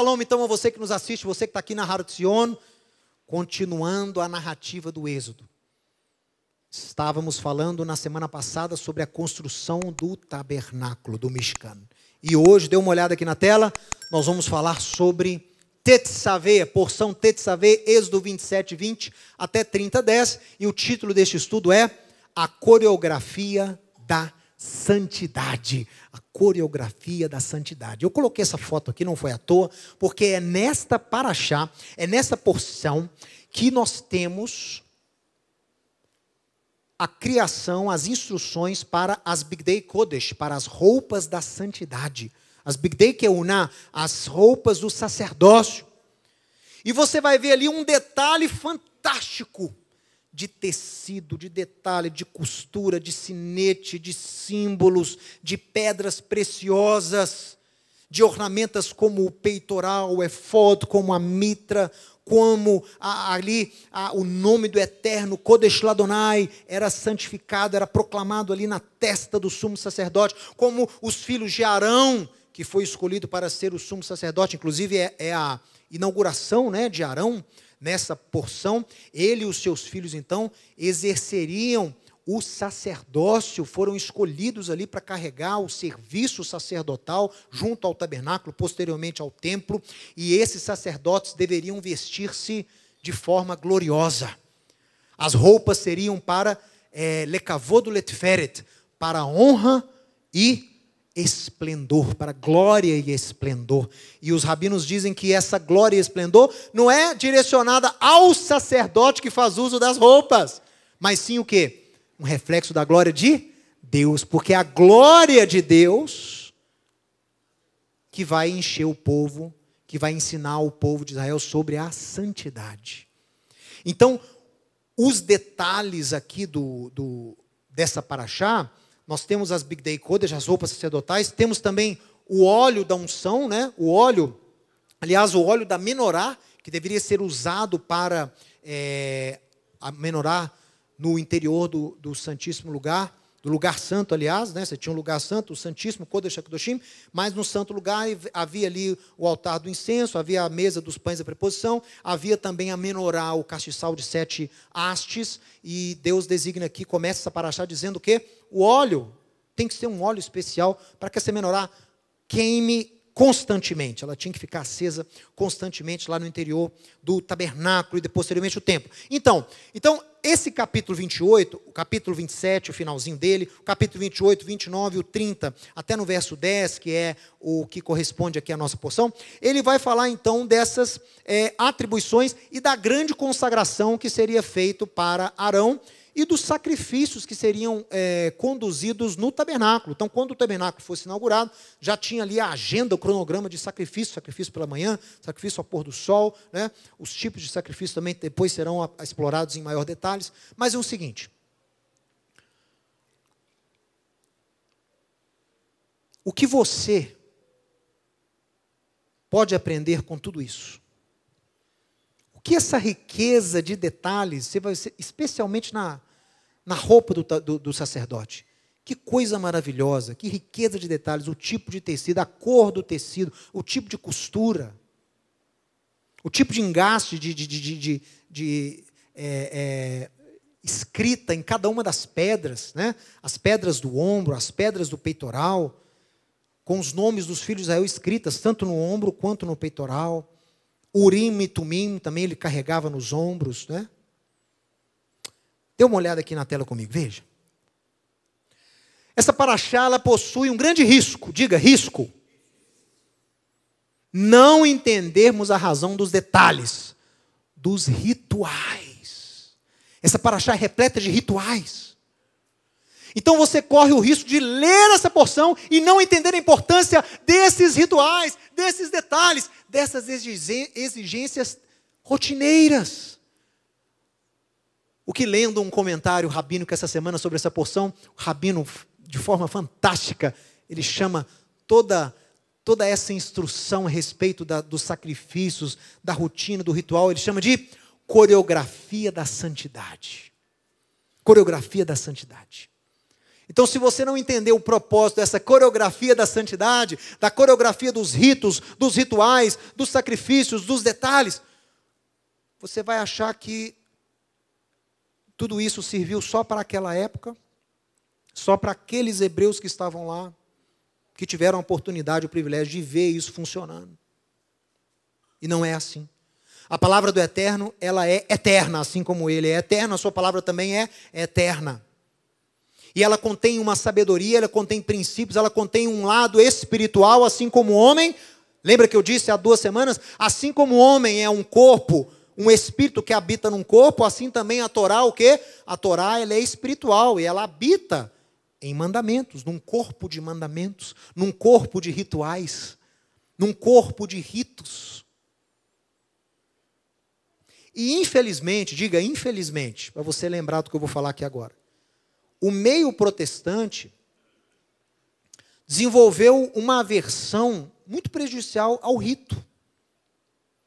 Shalom então a você que nos assiste, você que está aqui na Harutzion, continuando a narrativa do Êxodo. Estávamos falando na semana passada sobre a construção do tabernáculo do Mishkan. E hoje, dê uma olhada aqui na tela, nós vamos falar sobre Tetzaveh, porção Tetzaveh, Êxodo 27, 20 até 30, 10. E o título deste estudo é A Coreografia da santidade, a coreografia da santidade. Eu coloquei essa foto aqui, não foi à toa, porque é nesta paraxá, é nessa porção que nós temos a criação, as instruções para as Day Kodesh, para as roupas da santidade. As Bigdei Keuná, é as roupas do sacerdócio. E você vai ver ali um detalhe fantástico de tecido, de detalhe, de costura, de sinete, de símbolos, de pedras preciosas, de ornamentas como o peitoral, o efod, como a mitra, como a, ali a, o nome do eterno Kodesh Ladonai era santificado, era proclamado ali na testa do sumo sacerdote, como os filhos de Arão, que foi escolhido para ser o sumo sacerdote, inclusive é, é a inauguração né, de Arão, nessa porção, ele e os seus filhos então exerceriam o sacerdócio, foram escolhidos ali para carregar o serviço sacerdotal junto ao tabernáculo, posteriormente ao templo, e esses sacerdotes deveriam vestir-se de forma gloriosa. As roupas seriam para é, eh, lecavod letferet, para honra e esplendor, para glória e esplendor. E os rabinos dizem que essa glória e esplendor não é direcionada ao sacerdote que faz uso das roupas, mas sim o quê? Um reflexo da glória de Deus, porque é a glória de Deus que vai encher o povo, que vai ensinar o povo de Israel sobre a santidade. Então, os detalhes aqui do, do dessa paraxá, nós temos as Big Day codas, as roupas sacerdotais, temos também o óleo da unção, né? o óleo, aliás, o óleo da menorá, que deveria ser usado para é, a menorá no interior do, do Santíssimo Lugar do lugar santo, aliás, né? você tinha um lugar santo, o Santíssimo, Kodesh HaKadoshim, mas no santo lugar havia ali o altar do incenso, havia a mesa dos pães da preposição, havia também a menorá, o castiçal de sete hastes, e Deus designa aqui, começa essa paraxá dizendo que o óleo tem que ser um óleo especial para que essa menorá queime constantemente. Ela tinha que ficar acesa constantemente lá no interior do tabernáculo e depois posteriormente o templo. Então, então esse capítulo 28, o capítulo 27, o finalzinho dele, o capítulo 28, 29, o 30, até no verso 10, que é o que corresponde aqui à nossa porção, ele vai falar então dessas é, atribuições e da grande consagração que seria feito para Arão e dos sacrifícios que seriam é, conduzidos no tabernáculo. Então, quando o tabernáculo fosse inaugurado, já tinha ali a agenda, o cronograma de sacrifício, sacrifício pela manhã, sacrifício ao pôr do sol, né? os tipos de sacrifício também depois serão a, a explorados em maior detalhes. Mas é o seguinte: o que você pode aprender com tudo isso? O que essa riqueza de detalhes, você vai, especialmente na, na roupa do, do, do sacerdote, que coisa maravilhosa, que riqueza de detalhes, o tipo de tecido, a cor do tecido, o tipo de costura, o tipo de engaste de, de, de, de, de é, é, escrita em cada uma das pedras, né? as pedras do ombro, as pedras do peitoral, com os nomes dos filhos de Israel escritas, tanto no ombro quanto no peitoral. Urim e Tumim também ele carregava nos ombros, né? Dê uma olhada aqui na tela comigo, veja. Essa paraxá ela possui um grande risco, diga risco. Não entendermos a razão dos detalhes, dos rituais. Essa paraxá é repleta de rituais. Então você corre o risco de ler essa porção e não entender a importância desses rituais, desses detalhes, dessas exigências rotineiras. O que lendo um comentário rabino que essa semana sobre essa porção, o rabino, de forma fantástica, ele chama toda toda essa instrução a respeito da, dos sacrifícios, da rotina, do ritual, ele chama de coreografia da santidade. Coreografia da santidade. Então, se você não entender o propósito dessa coreografia da santidade, da coreografia dos ritos, dos rituais, dos sacrifícios, dos detalhes, você vai achar que tudo isso serviu só para aquela época, só para aqueles hebreus que estavam lá, que tiveram a oportunidade, o privilégio de ver isso funcionando. E não é assim. A palavra do eterno, ela é eterna, assim como ele é eterno, a sua palavra também é eterna. E ela contém uma sabedoria, ela contém princípios, ela contém um lado espiritual, assim como o homem. Lembra que eu disse há duas semanas? Assim como o homem é um corpo, um espírito que habita num corpo, assim também a Torá, o quê? A Torá, ela é espiritual e ela habita em mandamentos, num corpo de mandamentos, num corpo de rituais, num corpo de ritos. E infelizmente, diga infelizmente, para você lembrar do que eu vou falar aqui agora o meio protestante desenvolveu uma aversão muito prejudicial ao rito.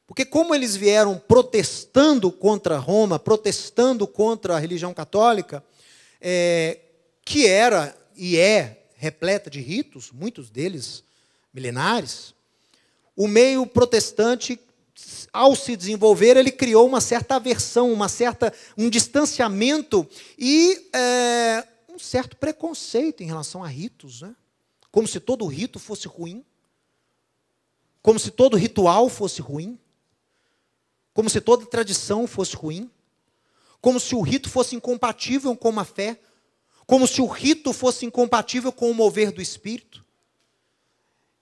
Porque, como eles vieram protestando contra Roma, protestando contra a religião católica, é, que era e é repleta de ritos, muitos deles milenares, o meio protestante ao se desenvolver, ele criou uma certa aversão, uma certa, um distanciamento e é, um certo preconceito em relação a ritos. Né? Como se todo rito fosse ruim. Como se todo ritual fosse ruim. Como se toda tradição fosse ruim. Como se o rito fosse incompatível com a fé. Como se o rito fosse incompatível com o mover do espírito.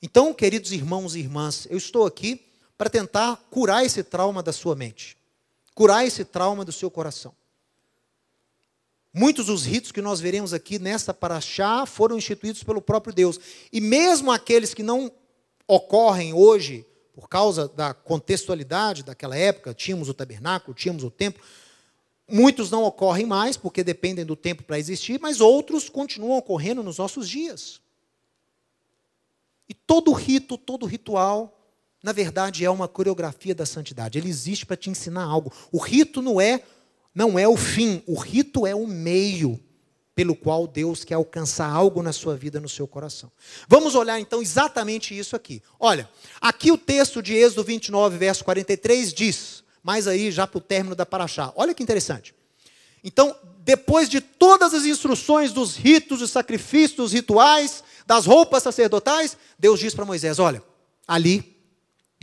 Então, queridos irmãos e irmãs, eu estou aqui para tentar curar esse trauma da sua mente, curar esse trauma do seu coração. Muitos dos ritos que nós veremos aqui nesta paraxá foram instituídos pelo próprio Deus. E mesmo aqueles que não ocorrem hoje, por causa da contextualidade daquela época, tínhamos o tabernáculo, tínhamos o templo, muitos não ocorrem mais, porque dependem do tempo para existir, mas outros continuam ocorrendo nos nossos dias. E todo rito, todo ritual, na verdade, é uma coreografia da santidade. Ele existe para te ensinar algo. O rito não é, não é o fim, o rito é o meio pelo qual Deus quer alcançar algo na sua vida, no seu coração. Vamos olhar então exatamente isso aqui. Olha, aqui o texto de Êxodo 29, verso 43 diz, mas aí já para o término da Paraxá. Olha que interessante. Então, depois de todas as instruções dos ritos, dos sacrifícios, dos rituais, das roupas sacerdotais, Deus diz para Moisés: olha, ali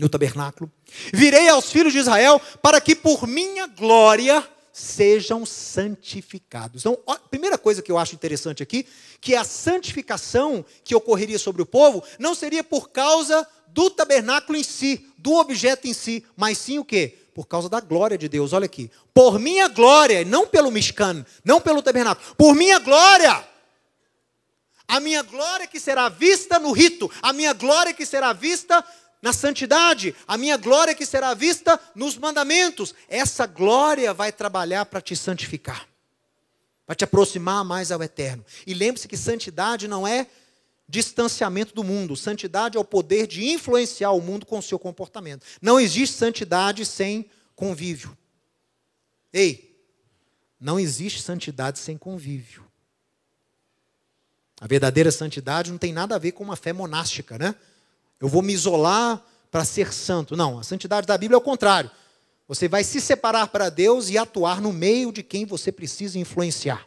no tabernáculo. Virei aos filhos de Israel para que por minha glória sejam santificados. Então, a primeira coisa que eu acho interessante aqui, que a santificação que ocorreria sobre o povo não seria por causa do tabernáculo em si, do objeto em si, mas sim o quê? Por causa da glória de Deus. Olha aqui. Por minha glória, não pelo Mishkan, não pelo tabernáculo. Por minha glória. A minha glória que será vista no rito, a minha glória que será vista na santidade, a minha glória que será vista nos mandamentos. Essa glória vai trabalhar para te santificar, para te aproximar mais ao eterno. E lembre-se que santidade não é distanciamento do mundo, santidade é o poder de influenciar o mundo com o seu comportamento. Não existe santidade sem convívio. Ei, não existe santidade sem convívio. A verdadeira santidade não tem nada a ver com uma fé monástica, né? Eu vou me isolar para ser santo. Não, a santidade da Bíblia é o contrário. Você vai se separar para Deus e atuar no meio de quem você precisa influenciar.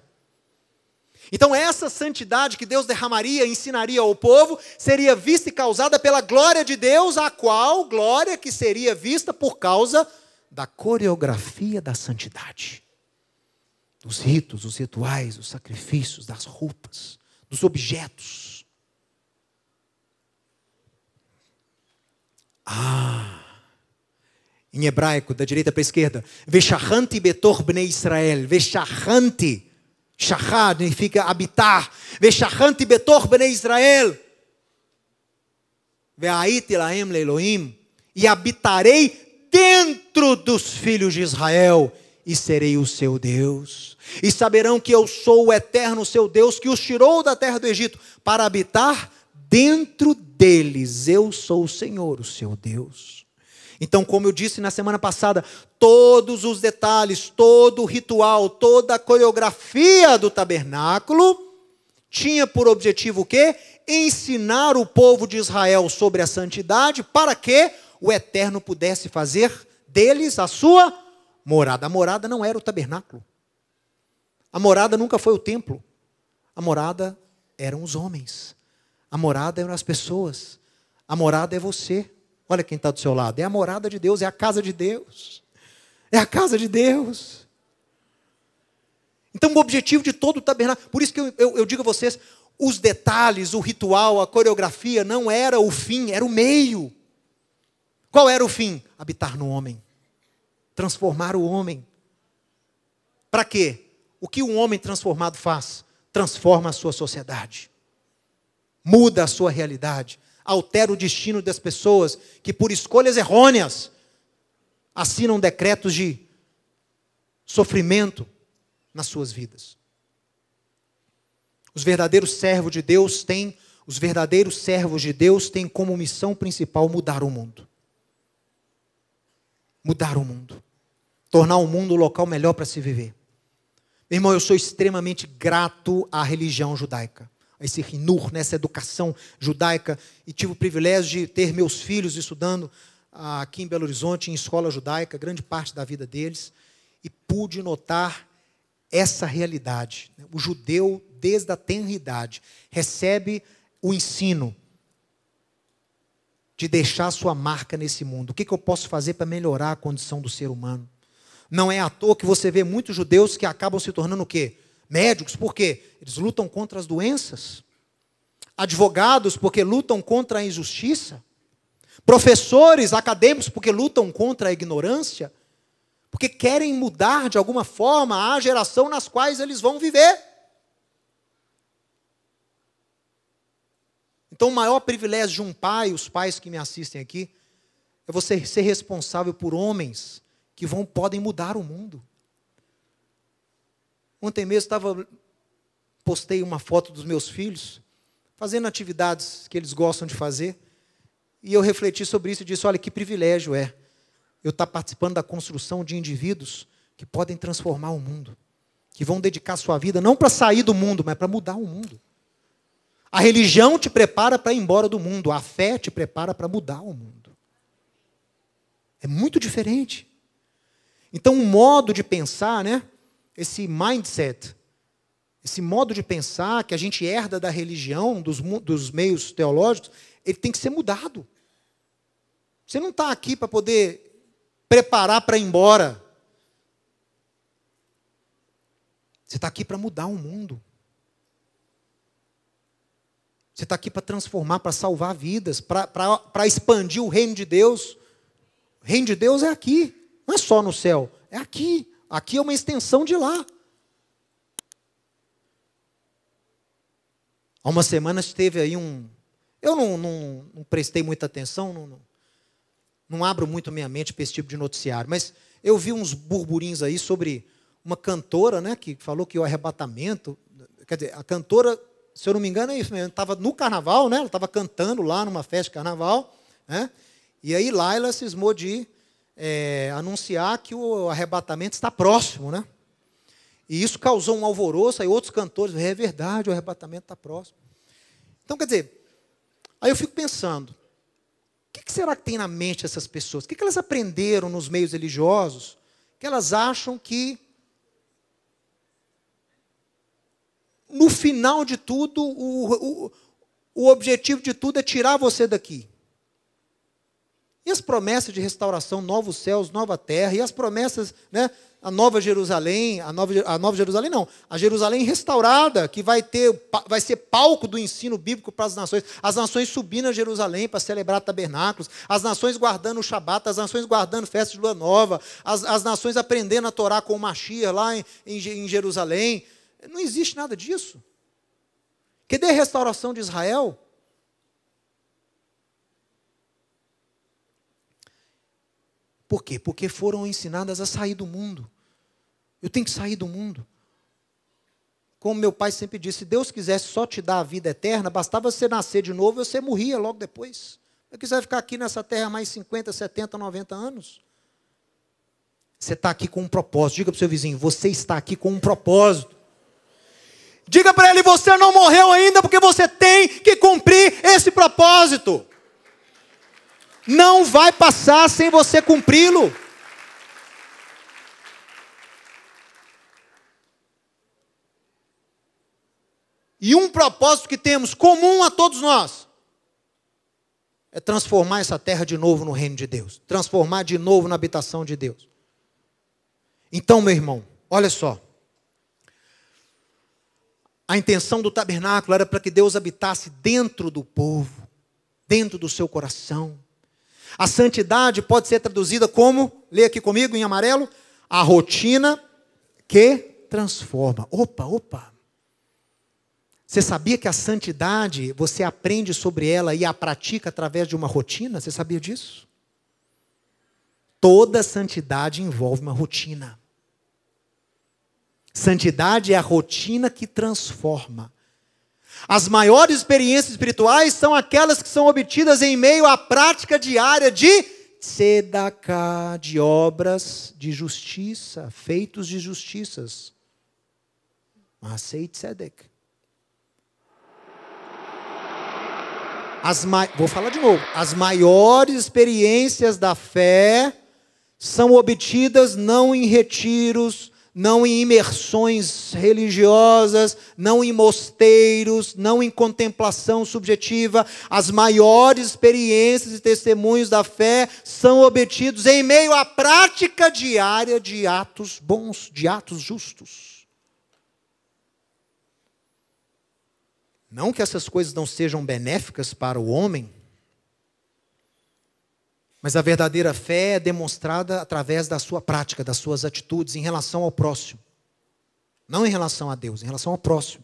Então, essa santidade que Deus derramaria, ensinaria ao povo, seria vista e causada pela glória de Deus, a qual glória que seria vista por causa da coreografia da santidade, dos ritos, dos rituais, dos sacrifícios, das roupas, dos objetos. Ah! Em hebraico, da direita para a esquerda. Veshachanti betor bnei Israel. Veshachanti, shachad significa habitar. Veshachanti betor bnei Israel. Veaitilaem leiloim. E habitarei dentro dos filhos de Israel. E serei o seu Deus. E saberão que eu sou o eterno seu Deus, que os tirou da terra do Egito para habitar dentro deles. Eu sou o Senhor, o seu Deus. Então, como eu disse na semana passada, todos os detalhes, todo o ritual, toda a coreografia do tabernáculo tinha por objetivo o quê? Ensinar o povo de Israel sobre a santidade para que o Eterno pudesse fazer deles a sua morada. A morada não era o tabernáculo. A morada nunca foi o templo. A morada eram os homens. A morada eram é as pessoas. A morada é você. Olha quem está do seu lado. É a morada de Deus, é a casa de Deus. É a casa de Deus. Então, o objetivo de todo o tabernáculo. Por isso que eu, eu, eu digo a vocês: os detalhes, o ritual, a coreografia não era o fim, era o meio. Qual era o fim? Habitar no homem. Transformar o homem. Para quê? O que um homem transformado faz? Transforma a sua sociedade muda a sua realidade, altera o destino das pessoas que, por escolhas errôneas, assinam decretos de sofrimento nas suas vidas. Os verdadeiros servos de Deus têm, os verdadeiros servos de Deus têm como missão principal mudar o mundo. Mudar o mundo. Tornar o mundo um local melhor para se viver. Meu irmão, eu sou extremamente grato à religião judaica esse rinur, nessa né, educação judaica, e tive o privilégio de ter meus filhos estudando aqui em Belo Horizonte, em escola judaica, grande parte da vida deles, e pude notar essa realidade. Né. O judeu, desde a tenridade, recebe o ensino de deixar sua marca nesse mundo. O que eu posso fazer para melhorar a condição do ser humano? Não é à toa que você vê muitos judeus que acabam se tornando o quê? Médicos, porque eles lutam contra as doenças. Advogados, porque lutam contra a injustiça. Professores, acadêmicos, porque lutam contra a ignorância. Porque querem mudar de alguma forma a geração nas quais eles vão viver. Então, o maior privilégio de um pai, os pais que me assistem aqui, é você ser responsável por homens que vão podem mudar o mundo. Ontem mesmo estava postei uma foto dos meus filhos fazendo atividades que eles gostam de fazer, e eu refleti sobre isso e disse: olha que privilégio é eu estar tá participando da construção de indivíduos que podem transformar o mundo, que vão dedicar sua vida não para sair do mundo, mas para mudar o mundo. A religião te prepara para ir embora do mundo, a fé te prepara para mudar o mundo. É muito diferente. Então, o um modo de pensar, né? esse mindset, esse modo de pensar que a gente herda da religião, dos, dos meios teológicos, ele tem que ser mudado. Você não está aqui para poder preparar para ir embora. Você está aqui para mudar o mundo. Você está aqui para transformar, para salvar vidas, para expandir o reino de Deus. O reino de Deus é aqui, não é só no céu, é aqui. Aqui é uma extensão de lá. Há uma semana teve aí um. Eu não, não, não prestei muita atenção, não, não, abro muito minha mente para esse tipo de noticiário, mas eu vi uns burburinhos aí sobre uma cantora, né, que falou que o arrebatamento. Quer dizer, a cantora, se eu não me engano, é isso mesmo, estava no carnaval, né, ela estava cantando lá numa festa de carnaval, né, e aí lá ela cismou de é, anunciar que o arrebatamento está próximo, né? E isso causou um alvoroço, aí outros cantores, é verdade, o arrebatamento está próximo. Então, quer dizer, aí eu fico pensando, o que, será que tem na mente essas pessoas? O que, que elas aprenderam nos meios religiosos que elas acham que no final de tudo, o, o, o objetivo de tudo é tirar você daqui. E as promessas de restauração, novos céus, nova terra, e as promessas, né? A nova Jerusalém, a nova, a nova Jerusalém não, a Jerusalém restaurada, que vai ter, vai ser palco do ensino bíblico para as nações, as nações subindo a Jerusalém para celebrar tabernáculos, as nações guardando o Shabat, as nações guardando festa de lua nova, as, as nações aprendendo a Torá com o Mashiach lá em, em, em Jerusalém. Não existe nada disso. Cadê a restauração de Israel? Por quê? Porque foram ensinadas a sair do mundo. Eu tenho que sair do mundo. Como meu pai sempre disse, se Deus quisesse só te dar a vida eterna, bastava você nascer de novo e você morria logo depois. Eu quiser ficar aqui nessa terra mais 50, 70, 90 anos. Você está aqui com um propósito. Diga para o seu vizinho, você está aqui com um propósito. Diga para ele, você não morreu ainda porque você tem que cumprir esse propósito não vai passar sem você cumpri-lo. E um propósito que temos comum a todos nós é transformar essa terra de novo no reino de Deus, transformar de novo na habitação de Deus. Então, meu irmão, olha só. A intenção do tabernáculo era para que Deus habitasse dentro do povo, dentro do seu coração, a santidade pode ser traduzida como, lê aqui comigo em amarelo, a rotina que transforma. Opa, opa. Você sabia que a santidade, você aprende sobre ela e a pratica através de uma rotina? Você sabia disso? Toda santidade envolve uma rotina. Santidade é a rotina que transforma. As maiores experiências espirituais são aquelas que são obtidas em meio à prática diária de sedaká, de obras de justiça, feitos de justiças. aceite tzedek. As Vou falar de novo. As maiores experiências da fé são obtidas não em retiros, não em imersões religiosas, não em mosteiros, não em contemplação subjetiva. As maiores experiências e testemunhos da fé são obtidos em meio à prática diária de atos bons, de atos justos. Não que essas coisas não sejam benéficas para o homem, mas a verdadeira fé é demonstrada através da sua prática, das suas atitudes em relação ao próximo. Não em relação a Deus, em relação ao próximo.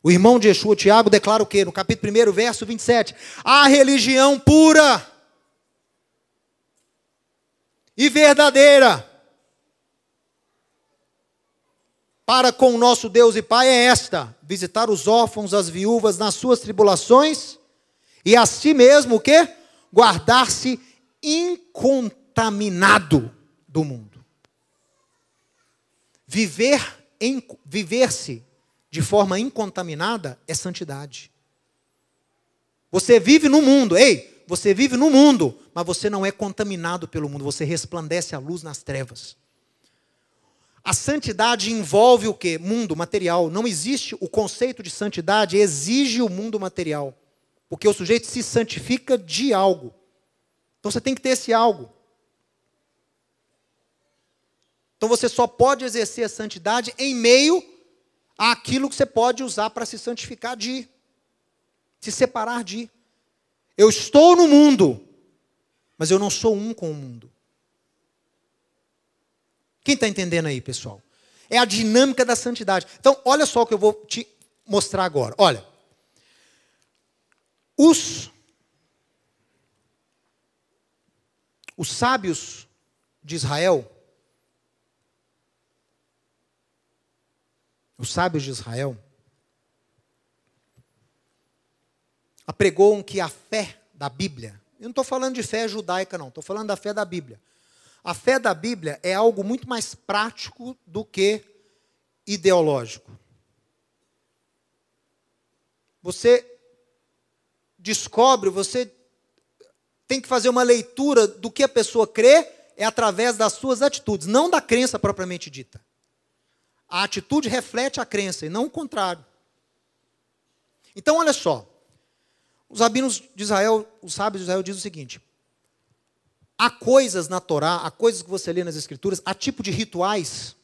O irmão de Yeshua, Tiago, declara o quê? No capítulo 1, verso 27. A religião pura e verdadeira para com o nosso Deus e Pai é esta: visitar os órfãos, as viúvas nas suas tribulações e a si mesmo o quê? guardar-se incontaminado do mundo. Viver em viver-se de forma incontaminada é santidade. Você vive no mundo, ei, você vive no mundo, mas você não é contaminado pelo mundo, você resplandece a luz nas trevas. A santidade envolve o que? Mundo material. Não existe o conceito de santidade, exige o mundo material. Porque o sujeito se santifica de algo. Então você tem que ter esse algo. Então você só pode exercer a santidade em meio àquilo que você pode usar para se santificar de, se separar de. Eu estou no mundo, mas eu não sou um com o mundo. Quem está entendendo aí, pessoal? É a dinâmica da santidade. Então, olha só o que eu vou te mostrar agora. Olha. Os, os sábios de Israel, os sábios de Israel, apregoam que a fé da Bíblia, eu não estou falando de fé judaica, não, estou falando da fé da Bíblia. A fé da Bíblia é algo muito mais prático do que ideológico. Você descobre, você tem que fazer uma leitura do que a pessoa crê é através das suas atitudes, não da crença propriamente dita. A atitude reflete a crença e não o contrário. Então, olha só. Os rabinos de Israel, os sábios de Israel dizem o seguinte: há coisas na Torá, há coisas que você lê nas Escrituras, há tipo de rituais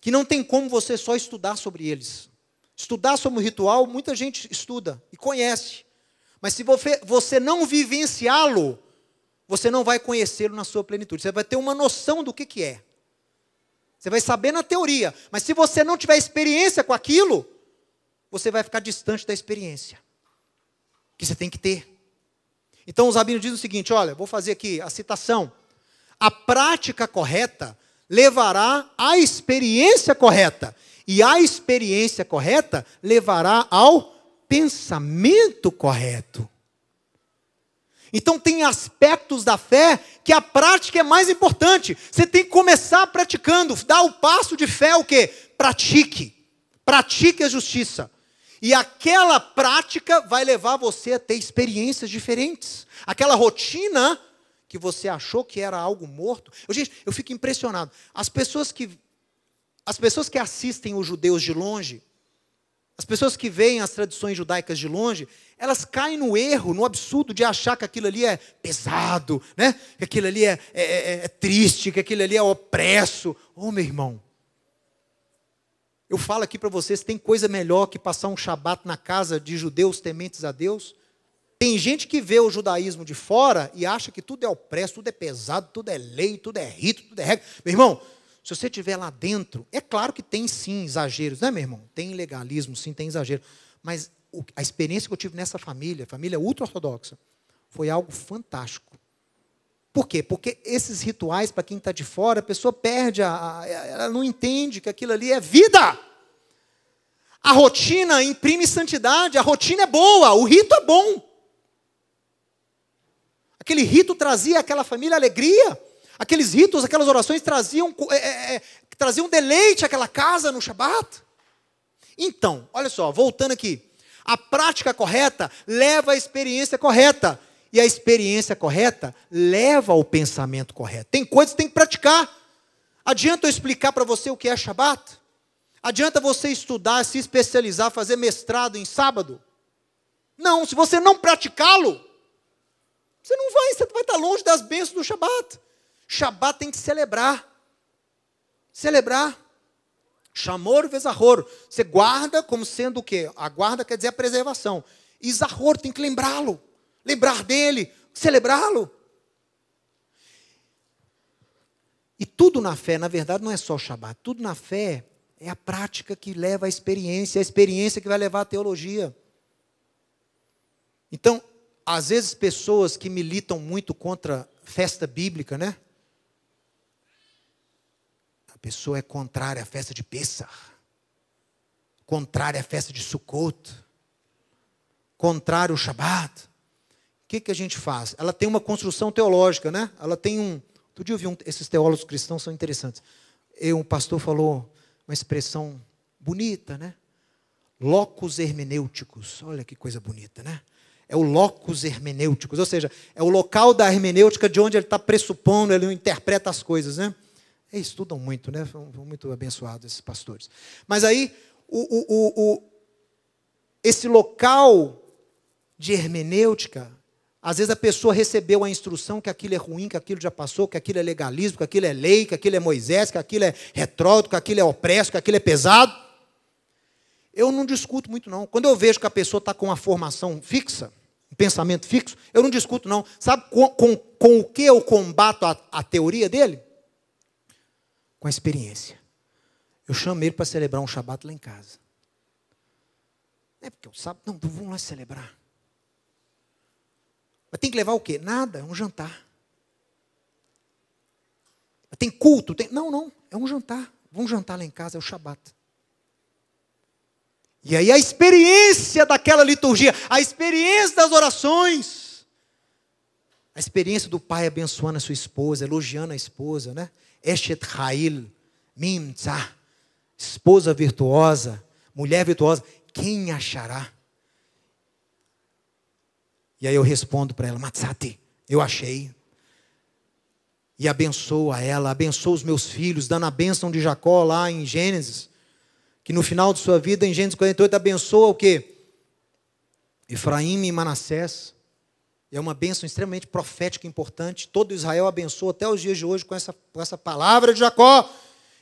que não tem como você só estudar sobre eles. Estudar sobre o ritual, muita gente estuda e conhece. Mas se você não vivenciá-lo, você não vai conhecê-lo na sua plenitude. Você vai ter uma noção do que, que é. Você vai saber na teoria. Mas se você não tiver experiência com aquilo, você vai ficar distante da experiência. Que você tem que ter. Então os rabinos dizem o seguinte: olha, vou fazer aqui a citação. A prática correta levará à experiência correta. E a experiência correta levará ao pensamento correto. Então, tem aspectos da fé que a prática é mais importante. Você tem que começar praticando, dar o passo de fé, o quê? Pratique. Pratique a justiça. E aquela prática vai levar você a ter experiências diferentes. Aquela rotina que você achou que era algo morto. Eu, gente, eu fico impressionado. As pessoas que as pessoas que assistem os judeus de longe, as pessoas que veem as tradições judaicas de longe, elas caem no erro, no absurdo de achar que aquilo ali é pesado, né? que aquilo ali é, é, é, é triste, que aquilo ali é opresso. Ô oh, meu irmão, eu falo aqui para vocês: tem coisa melhor que passar um shabat na casa de judeus tementes a Deus? Tem gente que vê o judaísmo de fora e acha que tudo é opresso, tudo é pesado, tudo é lei, tudo é rito, tudo é regra. Meu irmão, se você estiver lá dentro, é claro que tem sim exageros, né, meu irmão? Tem legalismo, sim, tem exagero. Mas o, a experiência que eu tive nessa família, família ultra-ortodoxa, foi algo fantástico. Por quê? Porque esses rituais, para quem está de fora, a pessoa perde, a, a, ela não entende que aquilo ali é vida. A rotina imprime santidade, a rotina é boa, o rito é bom. Aquele rito trazia àquela família alegria. Aqueles ritos, aquelas orações traziam, é, é, é, traziam deleite àquela casa no Shabat. Então, olha só, voltando aqui. A prática correta leva à experiência correta. E a experiência correta leva ao pensamento correto. Tem coisas que tem que praticar. Adianta eu explicar para você o que é Shabat? Adianta você estudar, se especializar, fazer mestrado em sábado? Não, se você não praticá-lo, você não vai, você vai estar tá longe das bênçãos do Shabat. Shabat tem que celebrar. Celebrar. Chamor vezarror. Você guarda como sendo o quê? A guarda quer dizer a preservação. E zahor tem que lembrá-lo. Lembrar dele. Celebrá-lo. E tudo na fé, na verdade, não é só o Shabat. Tudo na fé é a prática que leva à experiência, a experiência que vai levar à teologia. Então, às vezes pessoas que militam muito contra festa bíblica, né? pessoa é contrária à festa de Pessah, contrária à festa de Sukkot, contrária ao Shabat. O que, que a gente faz? Ela tem uma construção teológica, né? Ela tem um. Todo dia eu vi um, esses teólogos cristãos são interessantes. E um pastor falou uma expressão bonita, né? Locos hermenêuticos. Olha que coisa bonita, né? é o locus hermenêuticos, ou seja, é o local da hermenêutica de onde ele está pressupondo, ele interpreta as coisas, né? Estudam muito, né? São muito abençoados esses pastores. Mas aí, o, o, o, esse local de hermenêutica, às vezes a pessoa recebeu a instrução que aquilo é ruim, que aquilo já passou, que aquilo é legalismo, que aquilo é lei, que aquilo é Moisés, que aquilo é retrógrado, que aquilo é opresso, que aquilo é pesado. Eu não discuto muito, não. Quando eu vejo que a pessoa está com uma formação fixa, um pensamento fixo, eu não discuto, não. Sabe com, com, com o que eu combato a, a teoria dele? com a experiência. Eu chamei ele para celebrar um Shabat lá em casa. Não é porque eu é sábado, não, vamos lá celebrar. Mas tem que levar o quê? Nada, é um jantar. Tem culto, tem... não, não, é um jantar. Vamos jantar lá em casa, é o Shabat. E aí a experiência daquela liturgia, a experiência das orações, a experiência do pai abençoando a sua esposa, elogiando a esposa, né? Eshet Ha'il, Mimtza, esposa virtuosa, mulher virtuosa, quem achará? E aí eu respondo para ela, Matsati, eu achei. E abençoa ela, abençoa os meus filhos, dando a bênção de Jacó lá em Gênesis, que no final de sua vida, em Gênesis 48, abençoa o quê? Efraim e Manassés. E é uma bênção extremamente profética e importante. Todo Israel abençoa até os dias de hoje com essa, com essa palavra de Jacó.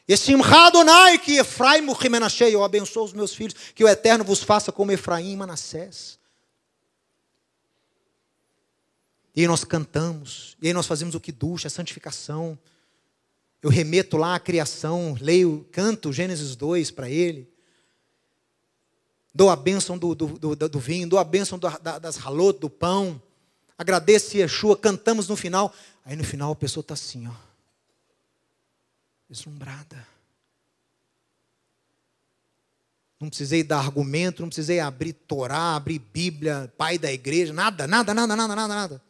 Esse Imradonai, que Efraim Menashe, eu abençoo os meus filhos, que o Eterno vos faça como Efraim e Manassés. E aí nós cantamos, e aí nós fazemos o que ducha, a santificação. Eu remeto lá a criação, leio, canto Gênesis 2 para ele. Dou a bênção do, do, do, do vinho, dou a bênção da, das ralotas, do pão e Yeshua, cantamos no final. Aí no final a pessoa está assim, ó, deslumbrada. Não precisei dar argumento, não precisei abrir Torá, abrir Bíblia, pai da igreja, nada, nada, nada, nada, nada, nada.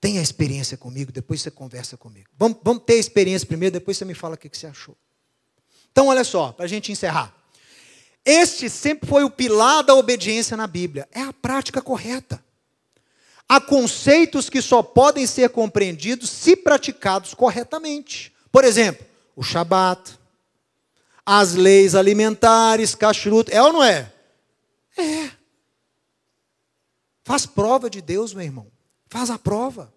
Tenha experiência comigo, depois você conversa comigo. Vamos, vamos ter experiência primeiro, depois você me fala o que, que você achou. Então, olha só, para a gente encerrar. Este sempre foi o pilar da obediência na Bíblia. É a prática correta. Há conceitos que só podem ser compreendidos se praticados corretamente. Por exemplo, o Shabat, as leis alimentares, cachuruto. É ou não é? É. Faz prova de Deus, meu irmão. Faz a prova.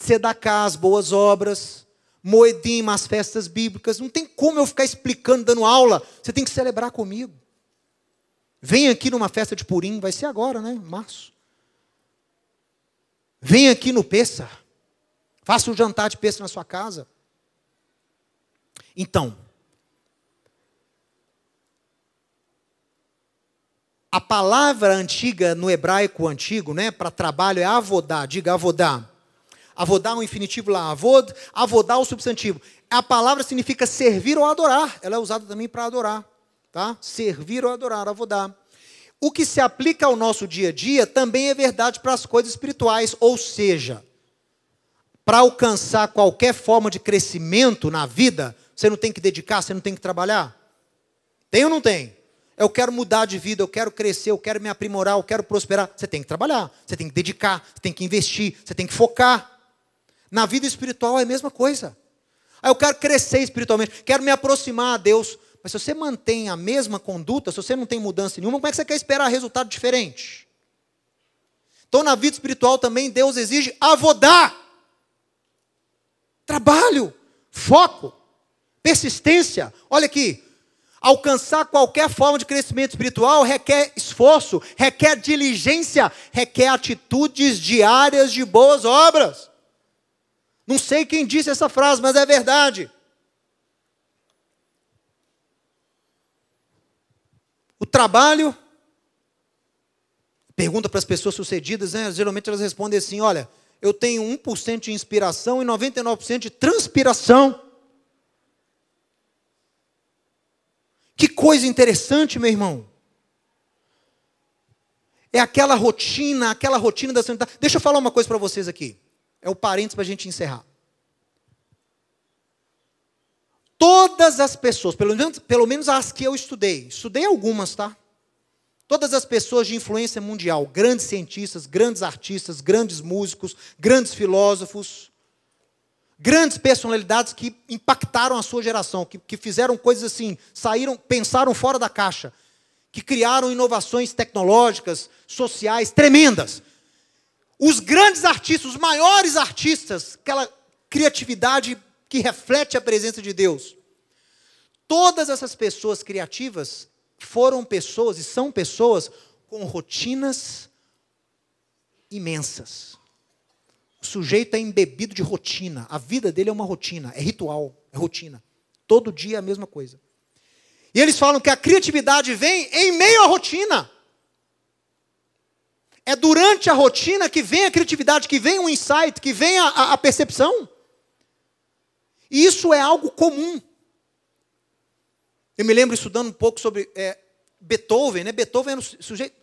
Sedacá, as boas obras. Moedim, as festas bíblicas. Não tem como eu ficar explicando, dando aula. Você tem que celebrar comigo. Vem aqui numa festa de Purim, vai ser agora, né? Março. Vem aqui no Pessa. Faça um jantar de peixe na sua casa. Então, a palavra antiga no hebraico antigo, né, para trabalho é avodá, diga avodá. Avodar é um infinitivo lá, avod, avodar é o substantivo. A palavra significa servir ou adorar. Ela é usada também para adorar, tá? Servir ou adorar, avodar. O que se aplica ao nosso dia a dia também é verdade para as coisas espirituais, ou seja, para alcançar qualquer forma de crescimento na vida, você não tem que dedicar, você não tem que trabalhar? Tem ou não tem? Eu quero mudar de vida, eu quero crescer, eu quero me aprimorar, eu quero prosperar. Você tem que trabalhar, você tem que dedicar, você tem que investir, você tem que focar. Na vida espiritual é a mesma coisa. Ah, eu quero crescer espiritualmente, quero me aproximar a Deus. Mas se você mantém a mesma conduta, se você não tem mudança nenhuma, como é que você quer esperar resultado diferente? Então, na vida espiritual também, Deus exige avodar. Trabalho, foco, persistência. Olha aqui, alcançar qualquer forma de crescimento espiritual requer esforço, requer diligência, requer atitudes diárias de boas obras. Não sei quem disse essa frase, mas é verdade. O trabalho. Pergunta para as pessoas sucedidas, né? geralmente elas respondem assim: olha, eu tenho 1% de inspiração e 99% de transpiração. Que coisa interessante, meu irmão. É aquela rotina, aquela rotina da sanidade. Deixa eu falar uma coisa para vocês aqui é o parênteses para a gente encerrar. Todas as pessoas, pelo menos, pelo menos as que eu estudei, estudei algumas, tá? Todas as pessoas de influência mundial, grandes cientistas, grandes artistas, grandes músicos, grandes filósofos, grandes personalidades que impactaram a sua geração, que, que fizeram coisas assim, saíram, pensaram fora da caixa, que criaram inovações tecnológicas, sociais tremendas. Os grandes artistas, os maiores artistas, aquela criatividade que reflete a presença de Deus. Todas essas pessoas criativas foram pessoas e são pessoas com rotinas imensas. O sujeito é embebido de rotina. A vida dele é uma rotina, é ritual, é rotina. Todo dia é a mesma coisa. E eles falam que a criatividade vem em meio à rotina. É durante a rotina que vem a criatividade, que vem o insight, que vem a, a, percepção. E isso é algo comum. Eu me lembro estudando um pouco sobre é, Beethoven, né? Beethoven era um sujeito.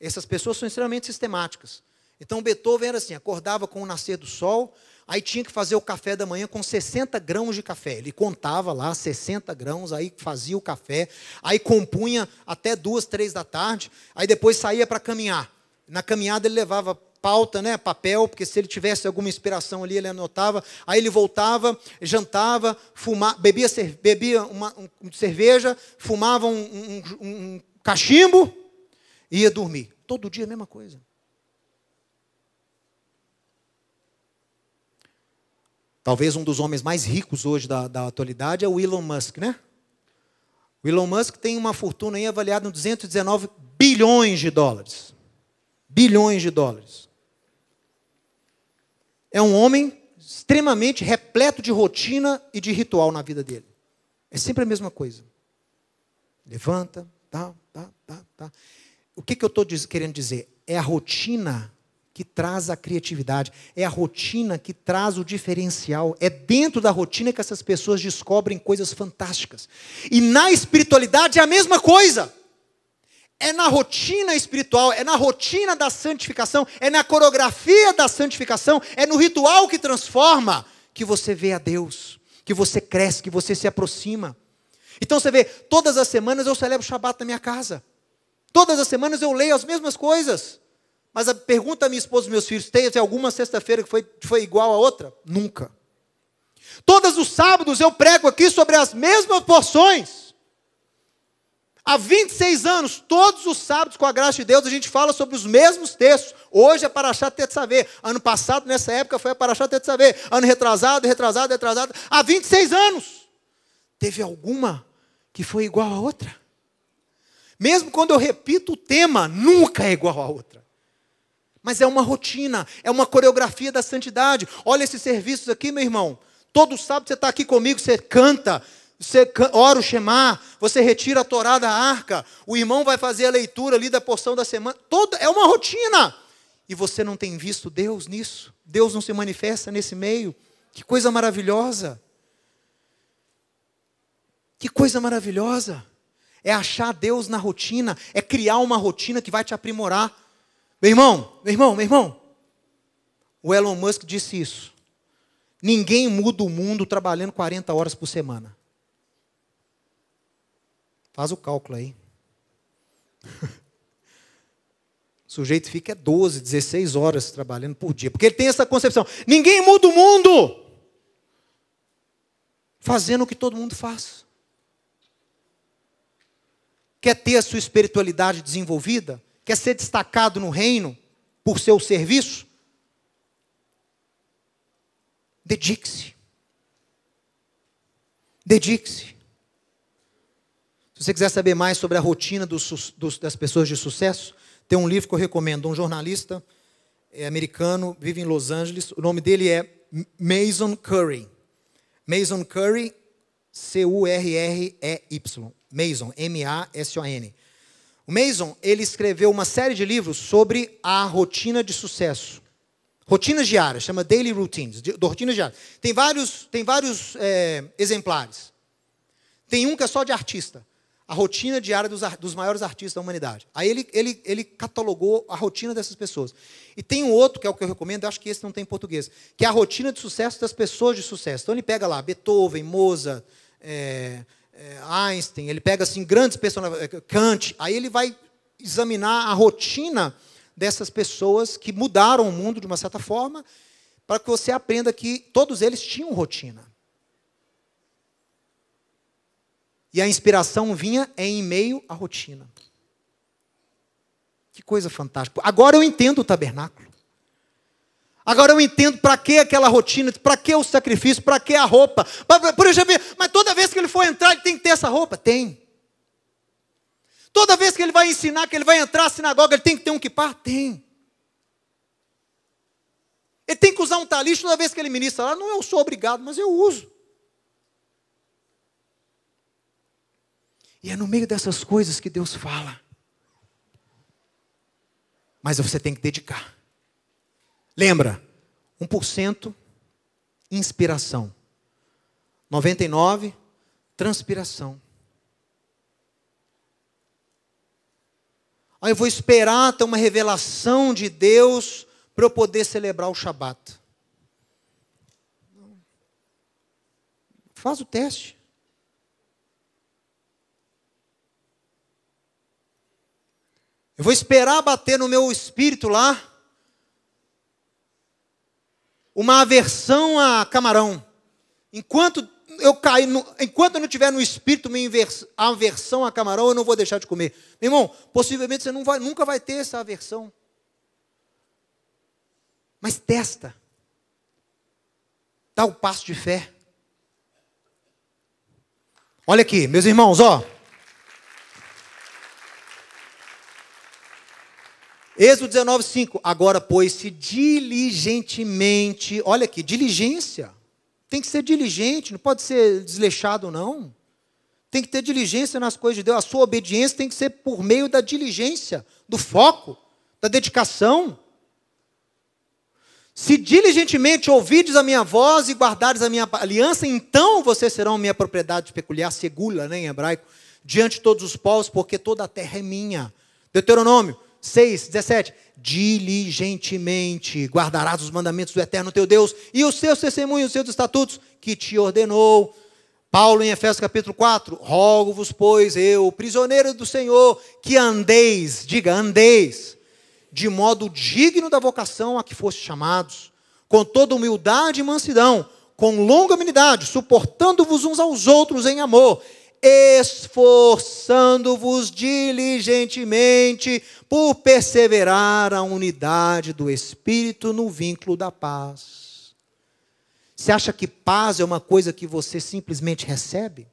Essas pessoas são extremamente sistemáticas. Então Beethoven era assim: acordava com o nascer do sol, aí tinha que fazer o café da manhã com 60 grãos de café. Ele contava lá 60 grãos, aí fazia o café, aí compunha até duas, três da tarde, aí depois saía para caminhar. Na caminhada ele levava pauta, né, papel, porque se ele tivesse alguma inspiração ali, ele anotava. Aí ele voltava, jantava, fumava, bebia, bebia uma um, cerveja, fumava um, um, um cachimbo e ia dormir. Todo dia a mesma coisa. Talvez um dos homens mais ricos hoje da, da atualidade é o Elon Musk, né? O Elon Musk tem uma fortuna aí avaliada em 219 bilhões de dólares bilhões de dólares. É um homem extremamente repleto de rotina e de ritual na vida dele. É sempre a mesma coisa. Levanta, tá, tá, tá, tá. O que, que eu estou querendo dizer? É a rotina que traz a criatividade, é a rotina que traz o diferencial. É dentro da rotina que essas pessoas descobrem coisas fantásticas. E na espiritualidade é a mesma coisa é na rotina espiritual, é na rotina da santificação, é na coreografia da santificação, é no ritual que transforma que você vê a Deus, que você cresce, que você se aproxima. Então você vê, todas as semanas eu celebro o Shabat na minha casa. Todas as semanas eu leio as mesmas coisas. Mas a pergunta à minha esposa e meus filhos: tem alguma sexta-feira que foi, foi igual a outra? Nunca. Todos os sábados eu prego aqui sobre as mesmas porções. Há 26 anos, todos os sábados, com a graça de Deus, a gente fala sobre os mesmos textos. Hoje é Paraxá Tetzavé. Ano passado, nessa época, foi a Paraxá Tetzavé. Ano retrasado, retrasado, retrasado. Há 26 anos. Teve alguma que foi igual a outra? Mesmo quando eu repito o tema, nunca é igual a outra. Mas é uma rotina, é uma coreografia da santidade. Olha esses serviços aqui, meu irmão. Todo sábado você está aqui comigo, você canta, você ora o Shema, você retira a Torá da arca, o irmão vai fazer a leitura ali da porção da semana, toda é uma rotina. E você não tem visto Deus nisso? Deus não se manifesta nesse meio? Que coisa maravilhosa! Que coisa maravilhosa! É achar Deus na rotina, é criar uma rotina que vai te aprimorar. Meu irmão, meu irmão, meu irmão. O Elon Musk disse isso. Ninguém muda o mundo trabalhando 40 horas por semana. Faz o cálculo aí. O sujeito fica 12, é 16 horas trabalhando por dia, porque ele tem essa concepção: ninguém muda o mundo fazendo o que todo mundo faz. Quer ter a sua espiritualidade desenvolvida? Quer ser destacado no reino por seu serviço? Dedique-se. Dedique-se. Se você quiser saber mais sobre a rotina dos, dos, das pessoas de sucesso, tem um livro que eu recomendo, um jornalista é americano, vive em Los Angeles, o nome dele é Mason Curry. Mason Curry, C-U-R-R-E-Y. Mason, M-A-S-O-N. O Mason, ele escreveu uma série de livros sobre a rotina de sucesso. Rotinas diárias, chama Daily Routines, de, de rotinas diárias. Tem vários, tem vários é, exemplares. Tem um que é só de artista a rotina diária dos, dos, maiores artistas da humanidade. Aí ele, ele, ele catalogou a rotina dessas pessoas. E tem um outro, que é o que eu recomendo, eu acho que esse não tem em português, que é a rotina de sucesso das pessoas de sucesso. Então ele pega lá Beethoven, Mozart, é, é, Einstein, ele pega assim grandes personagens, é, Kant, aí ele vai examinar a rotina dessas pessoas que mudaram o mundo de uma certa forma, para que você aprenda que todos eles tinham rotina. E a inspiração vinha em meio à rotina. Que coisa fantástica. Agora eu entendo o tabernáculo. Agora eu entendo para que aquela rotina, para que o sacrifício, para que a roupa. Por eu já mas toda vez que ele for entrar, ele tem que ter essa roupa? Tem. Toda vez que ele vai ensinar, que ele vai entrar na sinagoga, ele tem que ter um kipá? Tem. Ele tem que usar um talis toda vez que ele ministra lá. Não eu sou obrigado, mas eu uso. E é no meio dessas coisas que Deus fala. Mas você tem que dedicar. Lembra, 1% inspiração. 99 transpiração. Aí eu vou esperar até uma revelação de Deus para eu poder celebrar o Shabat. Faz o teste. Eu vou esperar bater no meu espírito lá uma aversão a camarão. Enquanto eu cair, enquanto eu não tiver no espírito minha aversão a camarão, eu não vou deixar de comer. Meu irmão, possivelmente você não vai, nunca vai ter essa aversão. Mas testa. Dá o um passo de fé. Olha aqui, meus irmãos, ó. Êxodo 19, 5. Agora, pois, se diligentemente, olha aqui, diligência. Tem que ser diligente, não pode ser desleixado, não. Tem que ter diligência nas coisas de Deus. A sua obediência tem que ser por meio da diligência, do foco, da dedicação. Se diligentemente ouvides a minha voz e guardares a minha aliança, então vocês serão minha propriedade peculiar, segula, né, em hebraico, diante de todos os povos, porque toda a terra é minha. Deuteronômio 6, 17. Diligentemente guardarás os mandamentos do eterno teu Deus e os seus testemunhos, os seus estatutos que te ordenou. Paulo em Efésios capítulo 4, rogo-vos, pois, eu, prisioneiro do Senhor, que andeis, diga, andeis, de modo digno da vocação a que foste chamados, com toda humildade e mansidão, com longa humildade, suportando-vos uns aos outros em amor, esforçando-vos diligentemente por perseverar a unidade do Espírito no vínculo da paz. Você acha que paz é uma coisa que você simplesmente recebe?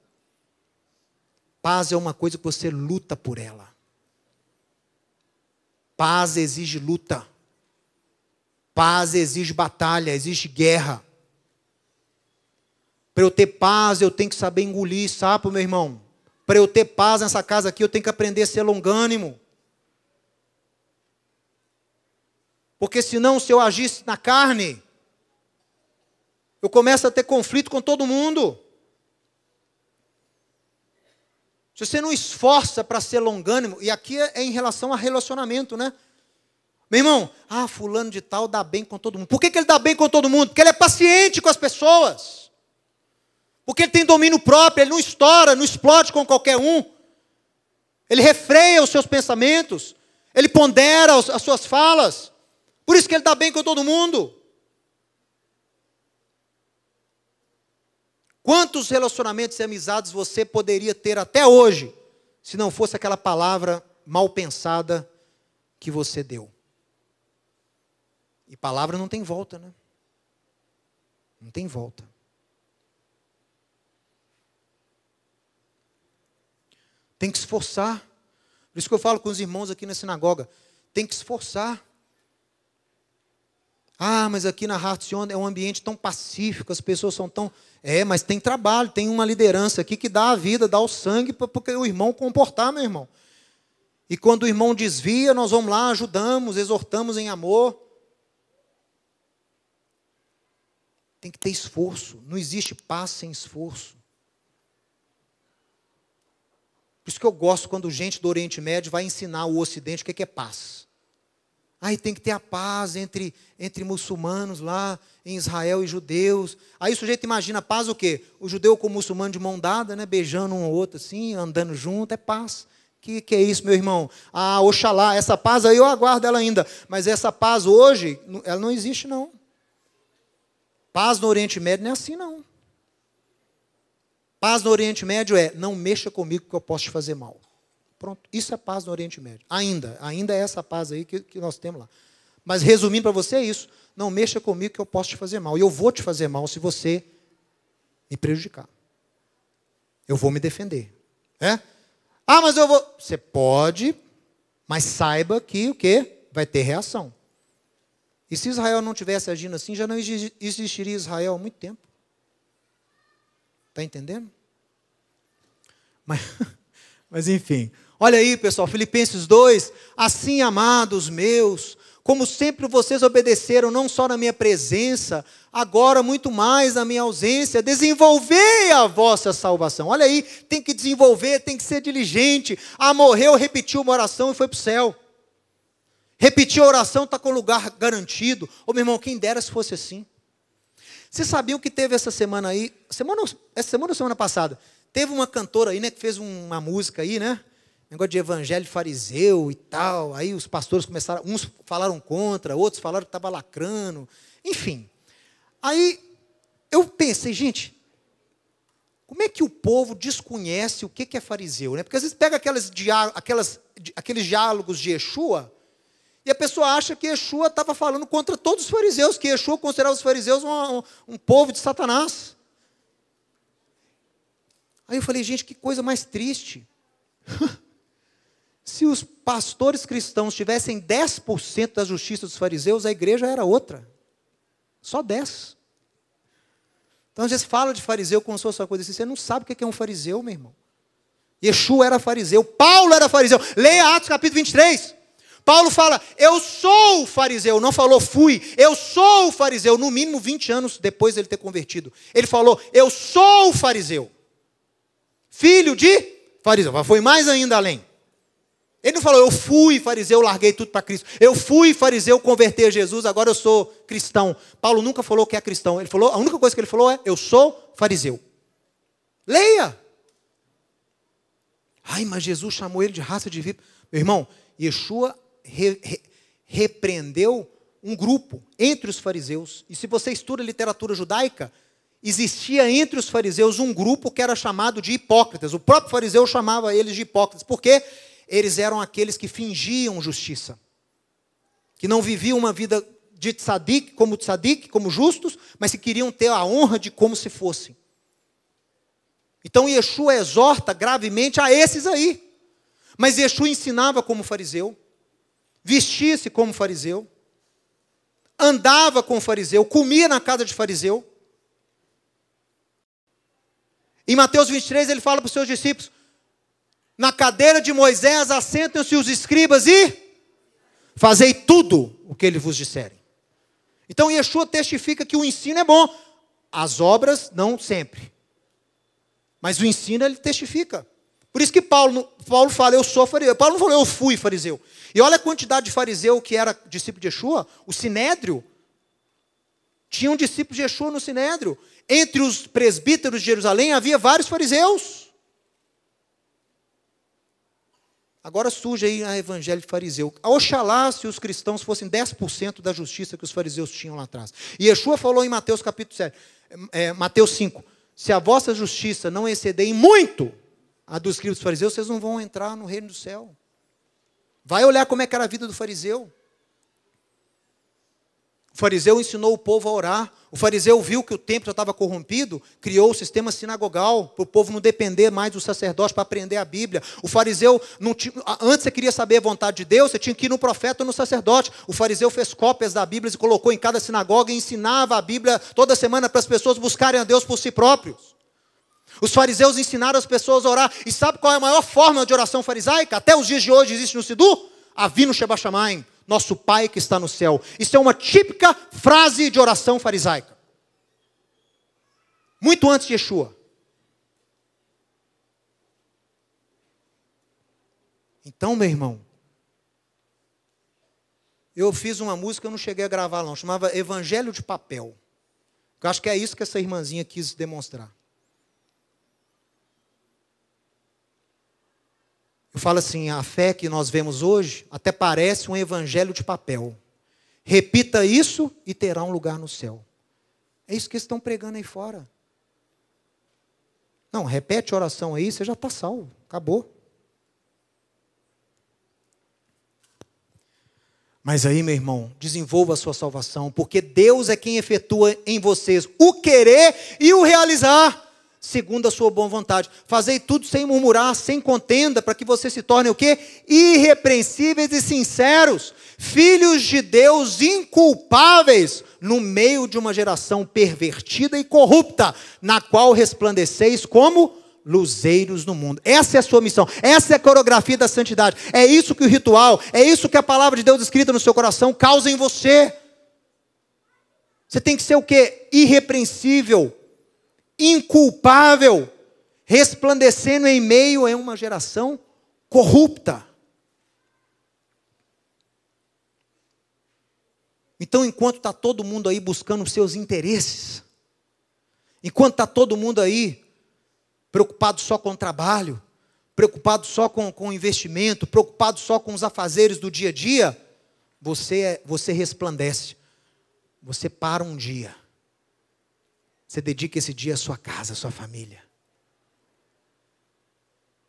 Paz é uma coisa que você luta por ela. Paz exige luta. Paz exige batalha, exige guerra. Para eu ter paz, eu tenho que saber engolir sapo, meu irmão. Para eu ter paz nessa casa aqui, eu tenho que aprender a ser longânimo. Porque senão, se eu agisse na carne, eu começo a ter conflito com todo mundo. Se você não esforça para ser longânimo, e aqui é, é em relação a relacionamento, né? Meu irmão, ah, fulano de tal dá bem com todo mundo. Por que, que ele dá bem com todo mundo? Porque ele é paciente com as pessoas. Porque ele tem domínio próprio, ele não estoura, não explode com qualquer um. Ele refreia os seus pensamentos, ele pondera as suas falas. Por isso que ele está bem com todo mundo. Quantos relacionamentos e amizades você poderia ter até hoje, se não fosse aquela palavra mal pensada que você deu? E palavra não tem volta, né? Não tem volta. Tem que esforçar. Por isso que eu falo com os irmãos aqui na sinagoga. Tem que esforçar. Ah, mas aqui na Hartzion é um ambiente tão pacífico, as pessoas são tão. É, mas tem trabalho, tem uma liderança aqui que dá a vida, dá o sangue para o irmão comportar, meu irmão. E quando o irmão desvia, nós vamos lá, ajudamos, exortamos em amor. Tem que ter esforço, não existe paz sem esforço. Por isso que eu gosto quando gente do Oriente Médio vai ensinar o Ocidente o que é paz. Aí tem que ter a paz entre, entre muçulmanos lá em Israel e judeus. Aí o sujeito imagina paz o quê? O judeu com o muçulmano de mão dada, né, beijando um ao outro assim, andando junto, é paz. Que que é isso, meu irmão? Ah, oxalá, essa paz aí eu aguardo ela ainda, mas essa paz hoje, ela não existe não. Paz no Oriente Médio não é assim não. Paz no Oriente Médio é não mexa comigo que eu posso te fazer mal. Pronto, isso é paz no Oriente Médio. Ainda, ainda é essa paz aí que, que nós temos lá. Mas resumindo para você é isso: não mexa comigo que eu posso te fazer mal. E eu vou te fazer mal se você me prejudicar. Eu vou me defender. É? Ah, mas eu vou. Você pode, mas saiba que o quê? Vai ter reação. E se Israel não tivesse agindo assim, já não existiria Israel há muito tempo. Está entendendo? Mas, mas enfim. Olha aí, pessoal, Filipenses 2. Assim, amados meus, como sempre vocês obedeceram, não só na minha presença, agora muito mais na minha ausência, desenvolvei a vossa salvação. Olha aí, tem que desenvolver, tem que ser diligente. Ah, morreu, repetiu uma oração e foi para o céu. Repetiu a oração, está com o lugar garantido. Ô meu irmão, quem dera se fosse assim. Você sabia o que teve essa semana aí? Semana, essa semana ou semana passada? Teve uma cantora aí, né, que fez uma música aí, né? Negócio de evangelho fariseu e tal. Aí os pastores começaram, uns falaram contra, outros falaram que estava lacrando. Enfim. Aí eu pensei, gente, como é que o povo desconhece o que é fariseu, né? Porque às vezes pega aquelas, aquelas aqueles diálogos de Yeshua, e a pessoa acha que Yeshua estava falando contra todos os fariseus, que Yeshua considerava os fariseus um, um, um povo de Satanás. Aí eu falei, gente, que coisa mais triste. Se os pastores cristãos tivessem 10% da justiça dos fariseus, a igreja era outra. Só 10. Então, às vezes, fala de fariseu como se fosse uma coisa assim. Você não sabe o que é, é um fariseu, meu irmão. Yeshua era fariseu, Paulo era fariseu. Leia Atos capítulo 23. Paulo fala, eu sou fariseu, não falou fui, eu sou fariseu, no mínimo 20 anos depois ele ter convertido. Ele falou, eu sou fariseu, filho de fariseu, mas foi mais ainda além. Ele não falou, eu fui fariseu, larguei tudo para Cristo. Eu fui fariseu, converter a Jesus, agora eu sou cristão. Paulo nunca falou que é cristão. Ele falou, a única coisa que ele falou é, eu sou fariseu. Leia. Ai, mas Jesus chamou ele de raça de vida. Meu irmão, Yeshua re, re, repreendeu um grupo entre os fariseus. E se você estuda literatura judaica, existia entre os fariseus um grupo que era chamado de hipócritas. O próprio fariseu chamava eles de hipócritas, porque eles eram aqueles que fingiam justiça, que não viviam uma vida de tzadik, como tzadik, como justos, mas que queriam ter a honra de como se fossem. Então Yeshua exorta gravemente a esses aí. Mas Yeshua ensinava como fariseu, vestia-se como fariseu, andava com fariseu, comia na casa de fariseu. Em Mateus 23, ele fala para os seus discípulos: Na cadeira de Moisés assentam-se os escribas e fazei tudo o que ele vos disserem. Então Yeshua testifica que o ensino é bom, as obras não sempre. Mas o ensino ele testifica. Por isso que Paulo, Paulo fala, eu sou fariseu. Paulo não falou, eu fui fariseu. E olha a quantidade de fariseu que era discípulo de Yeshua. O Sinédrio tinha um discípulo de Yeshua no Sinédrio. Entre os presbíteros de Jerusalém havia vários fariseus. Agora surge aí a evangelho de fariseu. Oxalá se os cristãos fossem 10% da justiça que os fariseus tinham lá atrás. E Yeshua falou em Mateus capítulo 7, é, é, Mateus 5, se a vossa justiça não exceder em muito a dos escribas fariseus, vocês não vão entrar no reino do céu. Vai olhar como é que era a vida do fariseu. O fariseu ensinou o povo a orar. O fariseu viu que o templo já estava corrompido, criou o sistema sinagogal para o povo não depender mais do sacerdote para aprender a Bíblia. O fariseu não tinha, antes você queria saber a vontade de Deus, você tinha que ir no profeta ou no sacerdote. O fariseu fez cópias da Bíblia e colocou em cada sinagoga e ensinava a Bíblia toda semana para as pessoas buscarem a Deus por si próprios. Os fariseus ensinaram as pessoas a orar. E sabe qual é a maior forma de oração farisaica? Até os dias de hoje existe no Sidu? Avino Shebashamayim, nosso Pai que está no céu. Isso é uma típica frase de oração farisaica. Muito antes de Yeshua. Então, meu irmão, eu fiz uma música, eu não cheguei a gravar não, chamava Evangelho de Papel. Eu acho que é isso que essa irmãzinha quis demonstrar. Eu falo assim: a fé que nós vemos hoje até parece um evangelho de papel. Repita isso e terá um lugar no céu. É isso que eles estão pregando aí fora. Não, repete a oração aí, você já está salvo. Acabou. Mas aí, meu irmão, desenvolva a sua salvação, porque Deus é quem efetua em vocês o querer e o realizar segundo a sua boa vontade. Fazei tudo sem murmurar, sem contenda, para que você se torne o quê? Irrepreensíveis e sinceros, filhos de Deus inculpáveis, no meio de uma geração pervertida e corrupta, na qual resplandeceis como luzeiros no mundo. Essa é a sua missão, essa é a coreografia da santidade. É isso que o ritual, é isso que a palavra de Deus escrita no seu coração causa em você. Você tem que ser o quê? Irrepreensível, inculpável, resplandecendo em meio a uma geração corrupta. Então, enquanto está todo mundo aí buscando os seus interesses, enquanto está todo mundo aí preocupado só com o trabalho, preocupado só com, o investimento, preocupado só com os afazeres do dia a dia, você, é, você resplandece. Você para um dia você dedica esse dia à sua casa, à sua família.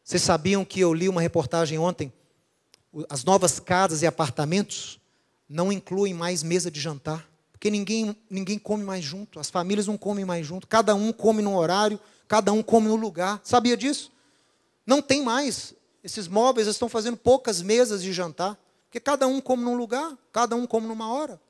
Vocês sabiam que eu li uma reportagem ontem? As novas casas e apartamentos não incluem mais mesa de jantar, porque ninguém, ninguém come mais junto, as famílias não comem mais junto, cada um come num horário, cada um come num lugar. Sabia disso? Não tem mais. Esses móveis estão fazendo poucas mesas de jantar, porque cada um come num lugar, cada um come numa hora.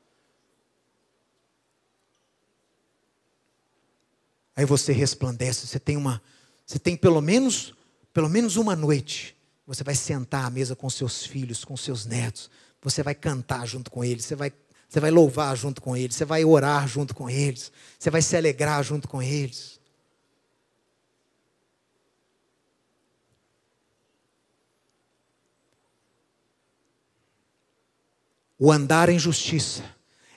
Aí você resplandece, você tem uma, você tem pelo menos, pelo menos uma noite. Você vai sentar à mesa com seus filhos, com seus netos. Você vai cantar junto com eles, você vai, você vai louvar junto com eles, você vai orar junto com eles, você vai se alegrar junto com eles. O andar em justiça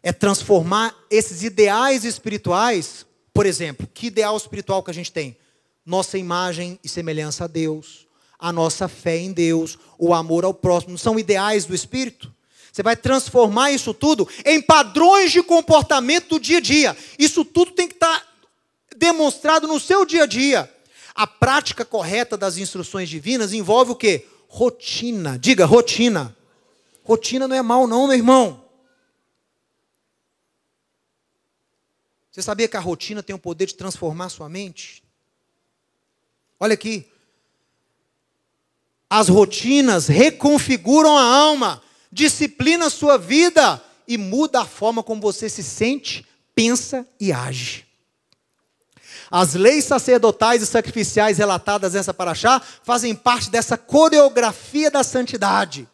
é transformar esses ideais espirituais por exemplo, que ideal espiritual que a gente tem? Nossa imagem e semelhança a Deus, a nossa fé em Deus, o amor ao próximo, não são ideais do espírito? Você vai transformar isso tudo em padrões de comportamento do dia a dia. Isso tudo tem que estar demonstrado no seu dia a dia. A prática correta das instruções divinas envolve o quê? Rotina. Diga, rotina. Rotina não é mal, não, meu irmão. Você sabia que a rotina tem o poder de transformar sua mente? Olha aqui. As rotinas reconfiguram a alma, disciplina a sua vida e muda a forma como você se sente, pensa e age. As leis sacerdotais e sacrificiais relatadas nessa paraxá fazem parte dessa coreografia da santidade.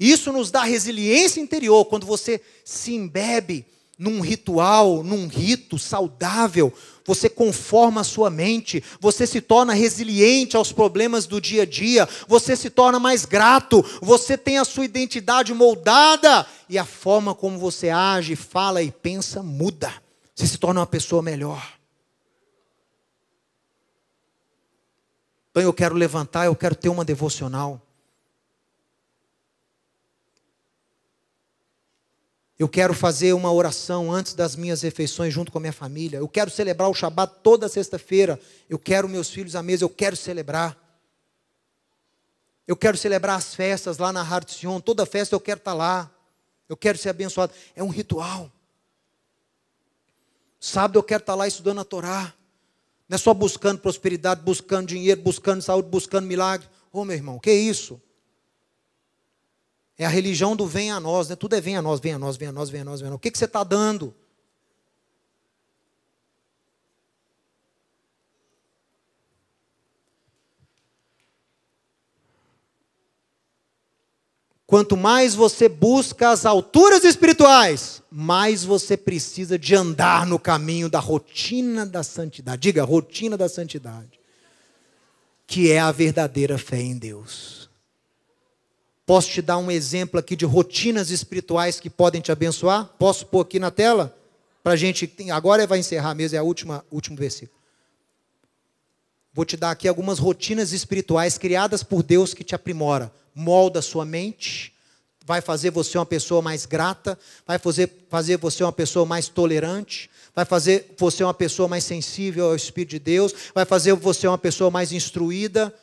Isso nos dá resiliência interior quando você se embebe num ritual, num rito saudável, você conforma a sua mente, você se torna resiliente aos problemas do dia a dia, você se torna mais grato, você tem a sua identidade moldada e a forma como você age, fala e pensa muda. Você se torna uma pessoa melhor. Então eu quero levantar, eu quero ter uma devocional Eu quero fazer uma oração antes das minhas refeições junto com a minha família. Eu quero celebrar o Shabat toda sexta-feira. Eu quero meus filhos à mesa, eu quero celebrar. Eu quero celebrar as festas lá na Rádio Sion. Toda festa eu quero estar tá lá. Eu quero ser abençoado. É um ritual. Sábado eu quero estar tá lá estudando a Torá. Não é só buscando prosperidade, buscando dinheiro, buscando saúde, buscando milagre. Ô oh, meu irmão, que isso? É a religião do vem a nós, né? Tudo é vem a nós, vem a nós, vem a nós, vem a nós, vem a nós. O que, que você está dando? Quanto mais você busca as alturas espirituais, mais você precisa de andar no caminho da rotina da santidade. Diga, rotina da santidade. Que é a verdadeira fé em Deus. Posso te dar um exemplo aqui de rotinas espirituais que podem te abençoar? Posso pôr aqui na tela? Para a gente. Agora vai encerrar mesmo, é a última, último versículo. Vou te dar aqui algumas rotinas espirituais criadas por Deus que te aprimora. Molda sua mente, vai fazer você uma pessoa mais grata, vai fazer, fazer você uma pessoa mais tolerante, vai fazer você uma pessoa mais sensível ao Espírito de Deus, vai fazer você uma pessoa mais instruída.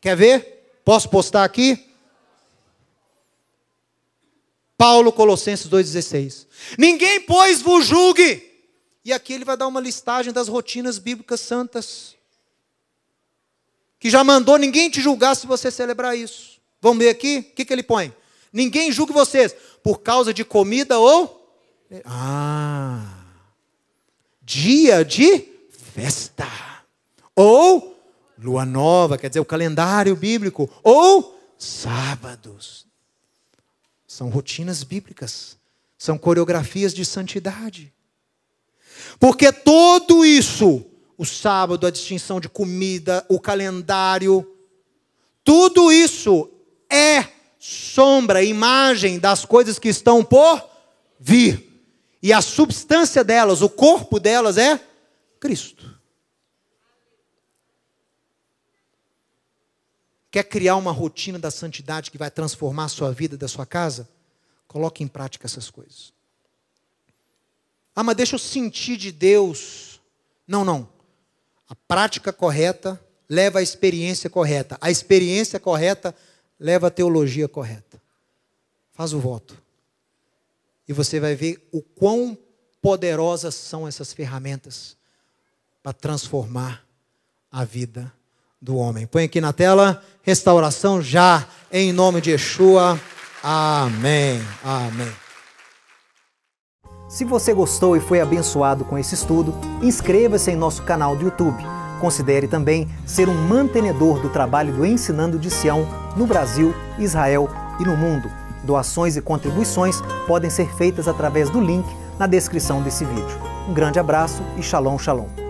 Quer ver? Posso postar aqui? Paulo, Colossenses 2,16. Ninguém, pois, vos julgue. E aqui ele vai dar uma listagem das rotinas bíblicas santas. Que já mandou ninguém te julgar se você celebrar isso. Vamos ver aqui? O que, que ele põe? Ninguém julgue vocês por causa de comida ou. Ah! Dia de festa. Ou lua nova, quer dizer, o calendário bíblico. Ou sábados. São rotinas bíblicas, são coreografias de santidade. Porque tudo isso, o sábado, a distinção de comida, o calendário, tudo isso é sombra, imagem das coisas que estão por vir. E a substância delas, o corpo delas é Cristo. Quer criar uma rotina da santidade que vai transformar a sua vida, da sua casa? Coloque em prática essas coisas. Ah, mas deixa eu sentir de Deus. Não, não. A prática correta leva à experiência correta. A experiência correta leva à teologia correta. Faz o voto. E você vai ver o quão poderosas são essas ferramentas para transformar a vida do homem. Põe aqui na tela, restauração já, em nome de Yeshua. Amém. Amém. Se você gostou e foi abençoado com esse estudo, inscreva-se em nosso canal do YouTube. Considere também ser um mantenedor do trabalho do Ensinando de Sião no Brasil, Israel e no mundo. Doações e contribuições podem ser feitas através do link na descrição desse vídeo. Um grande abraço e shalom, shalom.